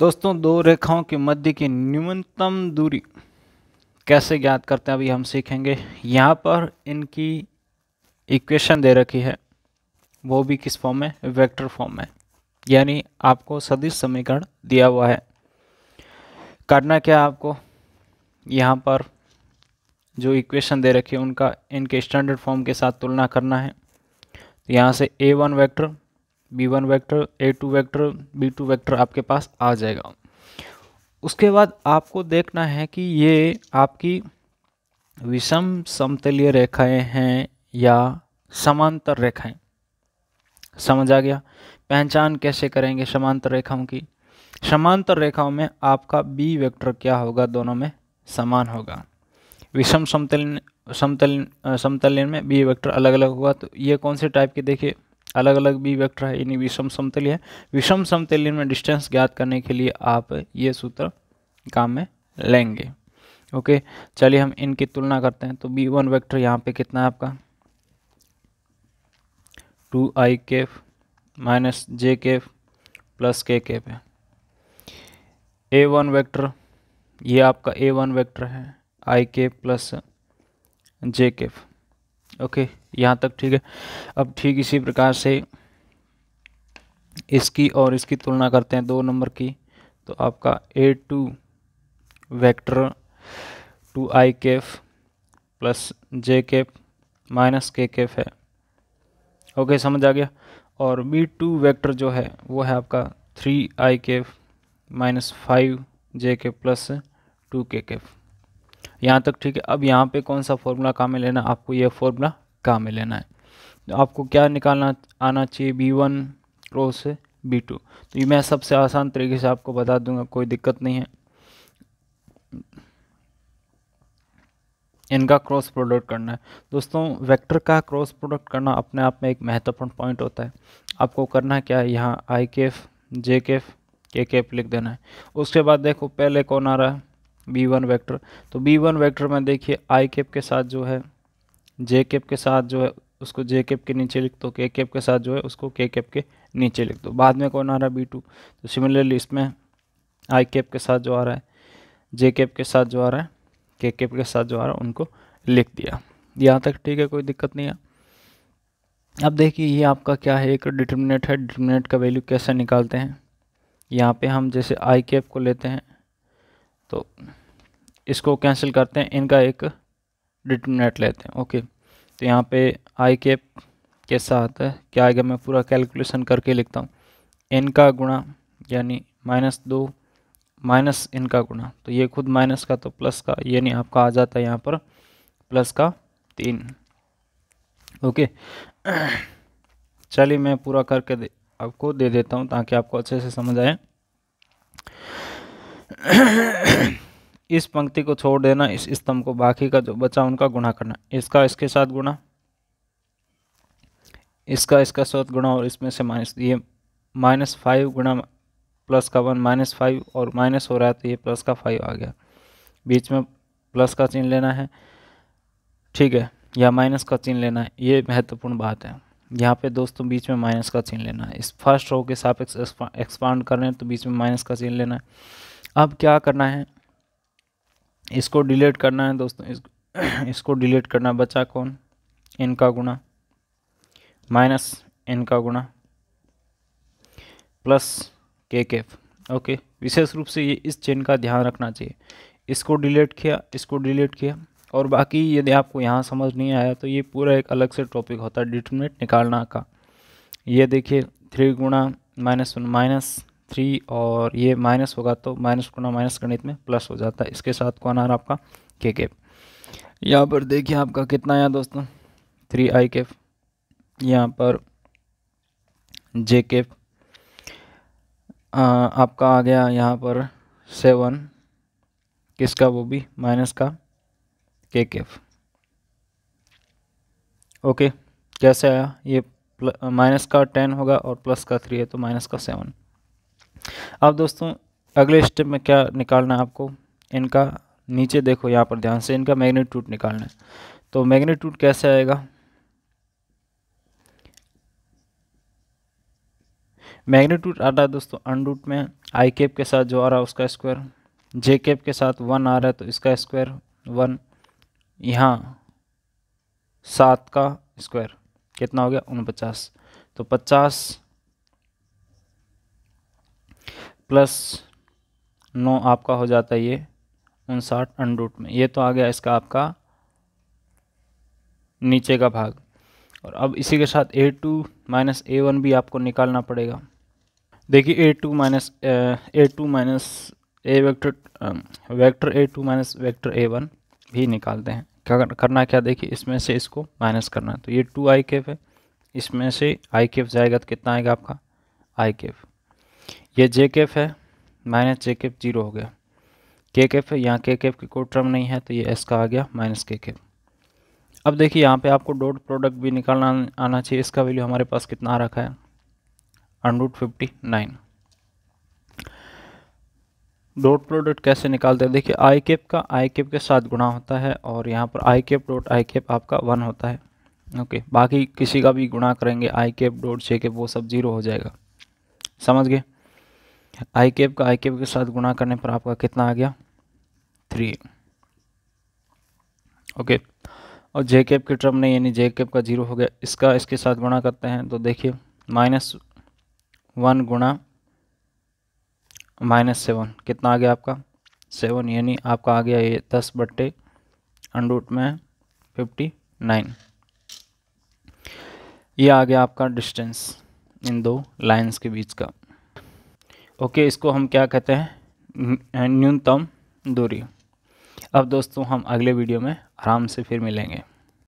दोस्तों दो रेखाओं के मध्य की न्यूनतम दूरी कैसे ज्ञात करते हैं अभी हम सीखेंगे यहाँ पर इनकी इक्वेशन दे रखी है वो भी किस फॉर्म में वेक्टर फॉर्म में यानी आपको सदिश समीकरण दिया हुआ है करना क्या आपको यहाँ पर जो इक्वेशन दे रखी है उनका इनके स्टैंडर्ड फॉर्म के साथ तुलना करना है तो यहाँ से A one vector B one vector A two vector B two vector आपके पास आ जाएगा उसके बाद आपको देखना है कि ये आपकी विषम समतलीय रेखाएं हैं या समांतर रेखाएं समझ आ गया पहचान कैसे करेंगे समांतर रेखाओं की समांतर रेखाओं में आपका बी वेक्टर क्या होगा दोनों में समान होगा विषम समतल समतल समतल में बी वेक्टर अलग अलग होगा तो ये कौन से टाइप के देखिए अलग अलग भी वेक्टर है यानी विषम समतल्य है विषम समतल्य में डिस्टेंस ज्ञात करने के लिए आप ये सूत्र काम में लेंगे ओके चलिए हम इनकी तुलना करते हैं तो बी वन वैक्टर यहाँ पे कितना है आपका two I cap minus J cap plus K cap है ए वन वैक्टर ये आपका ए वन वैक्टर है आई के प्लस जे केफ ओके यहाँ तक ठीक है अब ठीक इसी प्रकार से इसकी और इसकी तुलना करते हैं दो नंबर की तो आपका A two vector two I cap plus J cap minus K cap है ओके समझ आ गया और बी टू वैक्टर जो है वो है आपका three I cap minus five J K plus to के केफ यहाँ तक ठीक है अब यहाँ पे कौन सा फॉर्मूला काम में लेना आपको ये फॉर्मूला काम में लेना है तो आपको क्या निकालना आना चाहिए B one cross B two तो ये मैं सबसे आसान तरीके से आपको बता दूंगा कोई दिक्कत नहीं है इनका क्रॉस प्रोडक्ट करना है दोस्तों वेक्टर का क्रॉस प्रोडक्ट करना अपने आप में एक महत्वपूर्ण पॉइंट होता है आपको करना क्या है यहाँ आई के एफ जे के एफ के के एफ लिख देना है उसके बाद देखो पहले कौन आ रहा है बी वन वैक्टर तो बी वन वैक्टर में देखिए आई केप के साथ जो है जे केप के साथ जो है उसको जे केप के नीचे लिख दो के केप के साथ जो है उसको के केप के नीचे लिख दो बाद में कौन आ रहा है बी टू तो सिमिलरली इसमें आई केप के साथ जो आ रहा है जे केप के साथ जो आ रहा है के केप के साथ जो आ रहा है उनको लिख दिया यहाँ तक ठीक है कोई दिक्कत नहीं है अब देखिए ये आपका क्या है एक डिटर्मिनेट है डिटर्मिनेट का वैल्यू कैसे निकालते हैं यहाँ पे हम जैसे आई केप को लेते हैं तो इसको कैंसिल करते हैं इनका एक डिटर्मिनेट लेते हैं ओके तो यहाँ पे आई के के साथ है क्या आएगा मैं पूरा कैलकुलेशन करके लिखता हूँ इनका गुणा यानी माइनस दो माइनस इनका गुणा तो ये खुद माइनस का तो प्लस का यानी आपका आ जाता है यहाँ पर प्लस का तीन ओके चलिए मैं पूरा करके दे, आपको दे देता हूँ ताकि आपको अच्छे से समझ आए इस पंक्ति को छोड़ देना इस स्तंभ को बाकी का जो बचा उनका गुणा करना इसका इसके साथ गुणा इसका इसका साथ गुणा और इसमें से माइनस ये माइनस फाइव गुणा प्लस का वन माइनस फाइव और माइनस हो रहा है तो ये प्लस का फाइव आ गया बीच में प्लस का चिन्ह लेना है ठीक है या माइनस का चिन्ह लेना है ये महत्वपूर्ण बात है यहाँ पे दोस्तों बीच में माइनस का चिन्ह लेना है इस फर्स्ट रो के साथ एक्सपांड कर रहे हैं तो बीच में माइनस का चिन्ह लेना है अब क्या करना है इसको डिलीट करना है दोस्तों इस, इसको डिलीट करना बचा कौन इनका गुणा माइनस इनका गुणा प्लस के केफ ओके विशेष रूप से ये इस चेन का ध्यान रखना चाहिए इसको डिलीट किया इसको डिलीट किया और बाकी यदि आपको यहाँ समझ नहीं आया तो ये पूरा एक अलग से टॉपिक होता है डिटर्मिनेट निकालना का ये देखिए थ्री गुणा माइनस वन माइनस थ्री और ये माइनस होगा तो माइनस ना माइनस गणित में प्लस हो जाता है इसके साथ कौन आ रहा आपका के कैप यहाँ पर देखिए आपका कितना आया दोस्तों थ्री आई केफ यहाँ पर जे केफ आपका आ गया यहाँ पर सेवन किसका वो भी माइनस का के कैप ओके कैसे आया ये माइनस का टेन होगा और प्लस का थ्री है तो माइनस का सेवन अब दोस्तों अगले स्टेप में क्या निकालना है आपको इनका नीचे देखो यहाँ पर ध्यान से इनका मैग्नीट्यूड निकालना है तो मैग्नीट्यूड कैसे आएगा मैग्नीट्यूड आ रहा है दोस्तों अनरूट में आई केप के साथ जो आ रहा है उसका स्क्वायर जे केप के साथ वन आ रहा है तो इसका स्क्वायर वन यहाँ सात का स्क्वायर कितना हो गया उनपचास तो पचास प्लस नौ आपका हो जाता है ये उनसाठ अनरूट में ये तो आ गया इसका आपका नीचे का भाग और अब इसी के साथ A two minus A one भी आपको निकालना पड़ेगा देखिए A two minus A two minus A vector vector A two minus vector A one भी निकालते हैं क्या करना क्या देखिए इसमें से इसको माइनस करना है तो ये टू आई केफ है इसमें से आई केफ जाएगा तो कितना आएगा आपका आई केफ ये जे केफ है माइनस जे केफ जीरो हो गया के केफ है यहाँ के केफ की कोई टर्म नहीं है तो ये एस का आ गया माइनस के केफ अब देखिए यहाँ पे आपको डॉट प्रोडक्ट भी निकालना आना चाहिए इसका वैल्यू हमारे पास कितना आ रखा है under root fifty nine dot product कैसे निकालते हैं देखिए आई केप का आई केप के साथ गुणा होता है और यहाँ पर I cap dot I cap आपका वन होता है ओके बाकी किसी का भी गुणा करेंगे I cap dot J cap वो सब जीरो हो जाएगा समझ गए आई केप का आई केप के साथ गुणा करने पर आपका कितना आ गया थ्री ओके और जे केप के टर्म नहीं यानी जे केप का जीरो हो गया इसका इसके साथ गुणा करते हैं तो देखिए माइनस वन गुणा माइनस सेवन कितना आ गया आपका सेवन यानी आपका आ गया ये दस बट्टे अंडूट में फिफ्टी नाइन ये आ गया आपका डिस्टेंस इन दो लाइंस के बीच का ओके इसको हम क्या कहते हैं न्यूनतम दूरी अब दोस्तों हम अगले वीडियो में आराम से फिर मिलेंगे